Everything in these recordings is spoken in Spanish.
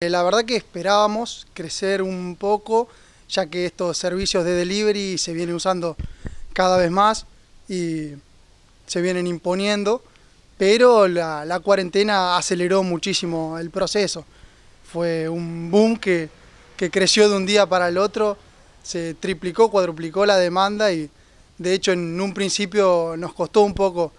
Eh, la verdad que esperábamos crecer un poco, ya que estos servicios de delivery se vienen usando cada vez más y se vienen imponiendo, pero la, cuarentena aceleró muchísimo el proceso. Fue un boom que, que creció de un día para el otro, se triplicó, cuadruplicó la demanda y de hecho en un principio nos costó un poco,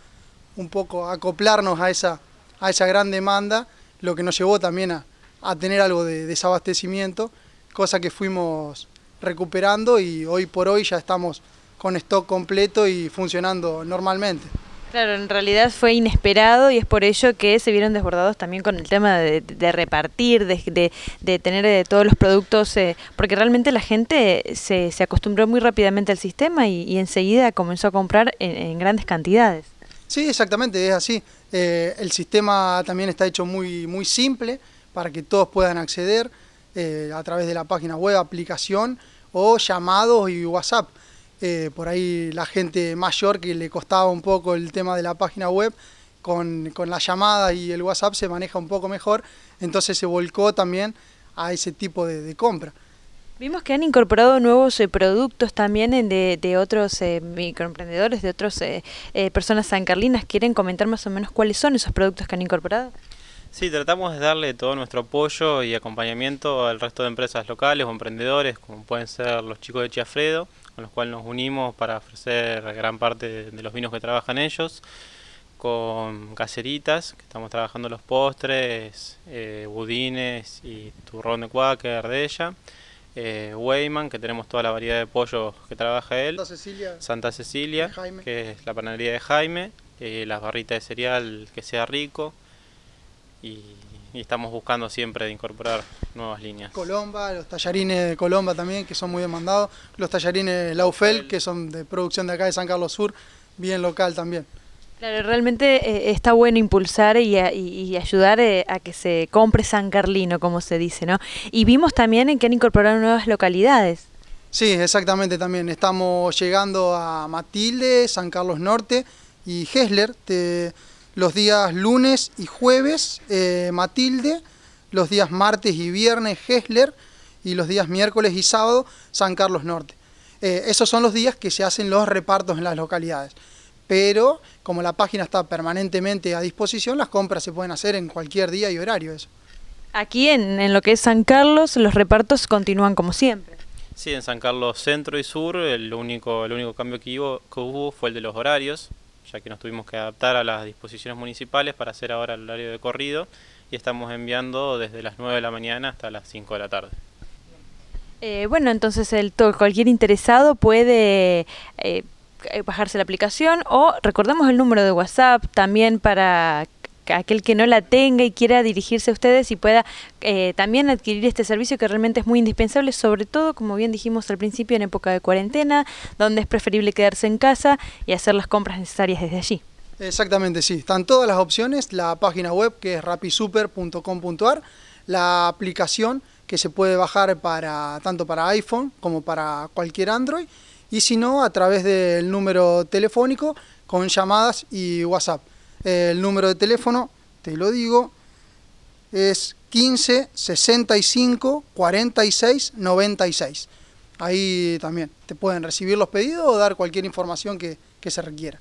un poco acoplarnos a esa, a esa gran demanda, lo que nos llevó también a, a tener algo de desabastecimiento, cosa que fuimos recuperando y hoy por hoy ya estamos con stock completo y funcionando normalmente. Claro, en realidad fue inesperado y es por ello que se vieron desbordados también con el tema de, repartir, de, de, tener eh, todos los productos, eh, porque realmente la gente se, acostumbró muy rápidamente al sistema y, enseguida comenzó a comprar en, grandes cantidades. Sí, exactamente, es así. Eh, el sistema también está hecho muy, muy simple para que todos puedan acceder eh, a través de la página web, aplicación o llamados y WhatsApp. Eh, por ahí la gente mayor que le costaba un poco el tema de la página web, con, la llamada y el WhatsApp se maneja un poco mejor, entonces se volcó también a ese tipo de, compra. Vimos que han incorporado nuevos eh, productos también de, de otros microemprendedores, de otras eh, personas sancarlinas. ¿Quieren comentar más o menos cuáles son esos productos que han incorporado? Sí, tratamos de darle todo nuestro apoyo y acompañamiento al resto de empresas locales o emprendedores, como pueden ser los chicos de Chiafredo, con los cuales nos unimos para ofrecer gran parte de los vinos que trabajan ellos, con caseritas, que estamos trabajando los postres, eh, budines y turrón de cuáquer de ella. Eh, Weyman, que tenemos toda la variedad de pollos que trabaja él. Santa Cecilia. Santa Cecilia, que es la panadería de Jaime. Eh, las barritas de cereal, que sea rico y, estamos buscando siempre de incorporar nuevas líneas. Colomba, los tallarines de Colomba también, que son muy demandados, los tallarines Laufel, que son de producción de acá de San Carlos Sur, bien local también. Claro, realmente eh, está bueno impulsar y, ayudar eh, a que se compre San Carlino, como se dice, ¿no? Y vimos también en que han incorporado nuevas localidades. Sí, exactamente también. Estamos llegando a Matilde, San Carlos Norte y Hessler los días lunes y jueves eh, Matilde, los días martes y viernes Hessler y los días miércoles y sábado San Carlos Norte. Eh, esos son los días que se hacen los repartos en las localidades. Pero como la página está permanentemente a disposición, las compras se pueden hacer en cualquier día y horario. Eso. Aquí en, lo que es San Carlos, los repartos continúan como siempre. Sí, en San Carlos Centro y Sur, el único, el único cambio que hubo fue el de los horarios ya que nos tuvimos que adaptar a las disposiciones municipales para hacer ahora el horario de corrido y estamos enviando desde las 9 de la mañana hasta las 5 de la tarde. Eh, bueno, entonces el, cualquier interesado puede eh, eh, bajarse la aplicación o recordemos el número de WhatsApp también para aquel que no la tenga y quiera dirigirse a ustedes y pueda eh, también adquirir este servicio que realmente es muy indispensable, sobre todo, como bien dijimos al principio, en época de cuarentena, donde es preferible quedarse en casa y hacer las compras necesarias desde allí. Exactamente, sí. Están todas las opciones, la página web que es rapisuper.com.ar, la aplicación que se puede bajar para tanto para iPhone como para cualquier Android y si no a través del número telefónico con llamadas y WhatsApp el número de teléfono, te lo digo, es 15 65 46 96. Ahí también te pueden recibir los pedidos o dar cualquier información que, que se requiera.